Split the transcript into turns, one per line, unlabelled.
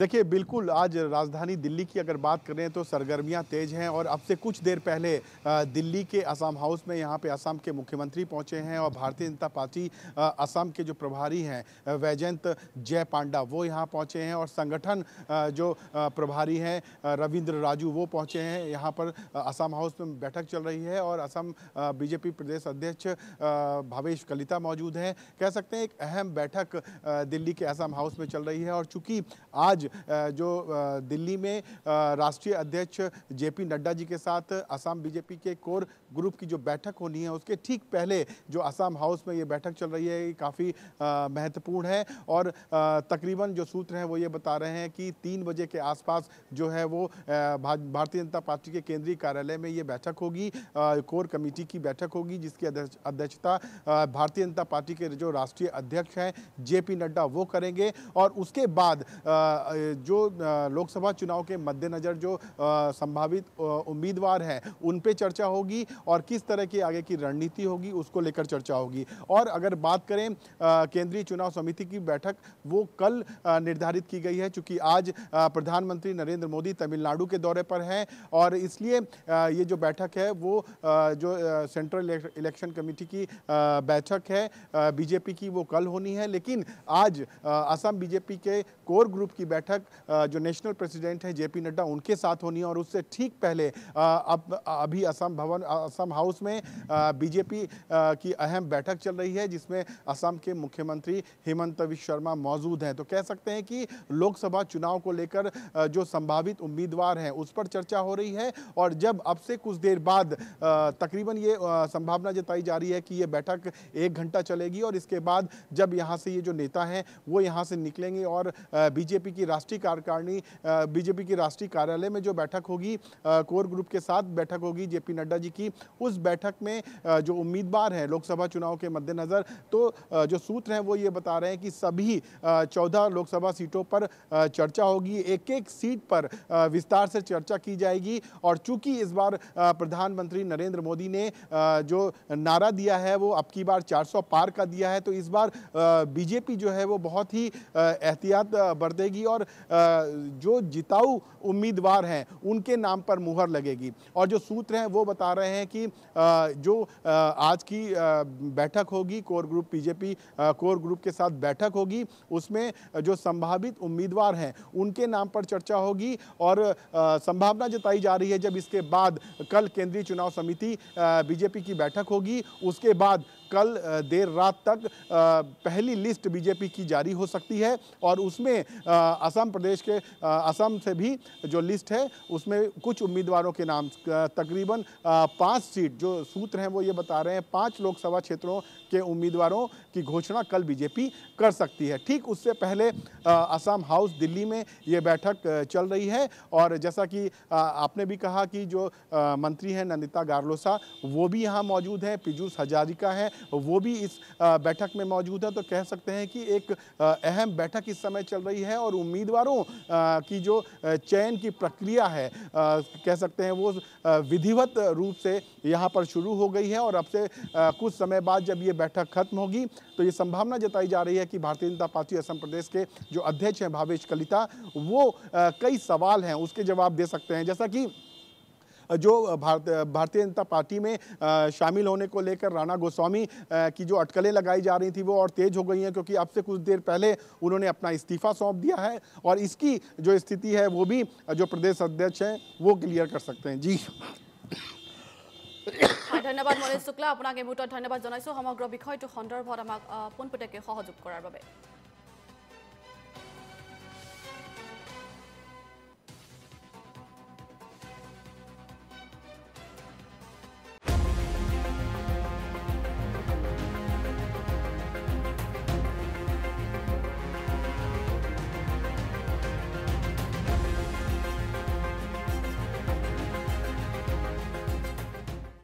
देखिए बिल्कुल आज राजधानी दिल्ली की अगर बात करें तो सरगर्मियां तेज हैं और अब से कुछ देर पहले दिल्ली के असम हाउस में यहाँ पे असम के मुख्यमंत्री पहुँचे हैं और भारतीय जनता पार्टी असम के जो प्रभारी हैं वैजयंत जय पांडा वो यहाँ पहुँचे हैं और संगठन जो प्रभारी हैं रविंद्र राजू वो पहुँचे हैं यहाँ पर असम हाउस में बैठक चल रही है और असम बीजेपी प्रदेश अध्यक्ष भावेश कलिता मौजूद हैं कह सकते हैं एक अहम बैठक दिल्ली के असम हाउस में चल रही है और चूँकि आज जो दिल्ली में राष्ट्रीय अध्यक्ष जेपी नड्डा जी के साथ असम बीजेपी के कोर ग्रुप की जो बैठक होनी है उसके ठीक पहले जो असम हाउस में ये बैठक चल रही है ये काफ़ी महत्वपूर्ण है और तकरीबन जो सूत्र हैं वो ये बता रहे हैं कि तीन बजे के आसपास जो है वो भारतीय जनता पार्टी के केंद्रीय कार्यालय में ये बैठक होगी कोर कमेटी की बैठक होगी जिसकी अध्यक्षता भारतीय जनता पार्टी के जो राष्ट्रीय अध्यक्ष हैं जे पी नड्डा वो करेंगे और उसके बाद जो लोकसभा चुनाव के मद्देनज़र जो संभावित उम्मीदवार हैं उन पे चर्चा होगी और किस तरह की आगे की रणनीति होगी उसको लेकर चर्चा होगी और अगर बात करें केंद्रीय चुनाव समिति की बैठक वो कल निर्धारित की गई है चूँकि आज प्रधानमंत्री नरेंद्र मोदी तमिलनाडु के दौरे पर हैं और इसलिए ये जो बैठक है वो जो सेंट्रल इलेक्शन कमेटी की बैठक है बीजेपी की वो कल होनी है लेकिन आज असम बीजेपी के कोर ग्रुप की बैठक बैठक जो नेशनल प्रेसिडेंट हैं जेपी नड्डा उनके साथ होनी है और उससे ठीक पहले अब अभी असम भवन असम हाउस में बीजेपी की अहम बैठक चल रही है जिसमें असम के मुख्यमंत्री हेमंत विश्व शर्मा मौजूद हैं तो कह सकते हैं कि लोकसभा चुनाव को लेकर जो संभावित उम्मीदवार हैं उस पर चर्चा हो रही है और जब अब से कुछ देर बाद तकरीबन ये संभावना जताई जा रही है कि ये बैठक एक घंटा चलेगी और इसके बाद जब यहाँ से ये जो नेता हैं वो यहाँ से निकलेंगे और बीजेपी की राष्ट्रीय कार्यकारिणी बीजेपी की राष्ट्रीय कार्यालय में जो बैठक होगी कोर ग्रुप के साथ बैठक होगी जेपी नड्डा जी की उस बैठक में जो उम्मीदवार हैं लोकसभा चुनाव के मद्देनज़र तो जो सूत्र हैं वो ये बता रहे हैं कि सभी चौदह लोकसभा सीटों पर चर्चा होगी एक एक सीट पर विस्तार से चर्चा की जाएगी और चूंकि इस बार प्रधानमंत्री नरेंद्र मोदी ने जो नारा दिया है वो अब की बार 400 पार का दिया है तो इस बार बीजेपी जो है वो बहुत ही एहतियात बरतेगी और जो जिताऊ उम्मीदवार हैं उनके नाम पर मुहर लगेगी और जो सूत्र हैं वो बता रहे हैं कि जो आज की बैठक होगी core group BJP core group के साथ बैठक होगी उसमें जो संभावित उम्मीदवार हैं उनके नाम पर चर्चा होगी और संभावना जताई जा रही है जब इसके बाद कल केंद्रीय चुनाव समिति बीजेपी की बैठक होगी उसके बाद कल देर रात तक पहली लिस्ट बीजेपी की जारी हो सकती है और उसमें असम प्रदेश के असम से भी जो लिस्ट है उसमें कुछ उम्मीदवारों के नाम तकरीबन पाँच सीट जो सूत्र हैं वो ये बता रहे हैं पाँच लोकसभा क्षेत्रों के उम्मीदवारों की घोषणा कल बीजेपी कर सकती है ठीक उससे पहले असम हाउस दिल्ली में ये बैठक चल रही है और जैसा कि आपने भी कहा कि जो मंत्री हैं नंदिता गार्लोसा वो भी यहाँ मौजूद हैं पीयूष हजारिका हैं वो भी इस बैठक में मौजूद है तो कह सकते हैं कि एक अहम बैठक इस समय चल रही है और उम्मीद उम्मीदवारों की जो चयन की प्रक्रिया है कह सकते हैं वो विधिवत रूप से यहाँ पर शुरू हो गई है और अब से कुछ समय बाद जब ये बैठक खत्म होगी तो ये संभावना जताई जा रही है कि भारतीय जनता पार्टी असम प्रदेश के जो अध्यक्ष हैं भावेश कलिता वो कई सवाल हैं उसके जवाब दे सकते हैं जैसा कि जो भारत भारतीय जनता पार्टी में शामिल होने को लेकर राणा गोस्वामी की जो अटकलें लगाई जा रही थी वो और तेज हो गई हैं क्योंकि अब से कुछ देर पहले उन्होंने अपना इस्तीफा सौंप दिया है और इसकी जो स्थिति है वो भी जो प्रदेश अध्यक्ष हैं वो क्लियर कर सकते हैं जी धन्यवाद मनीष शुक्ला अपना এই মুহূৰ্তত ধন্যবাদ জনাইছোঁ সমগ্ৰ বিষয়টো সন্দৰ্ভত আমাক পোনপটীয়াকৈ সহযোগ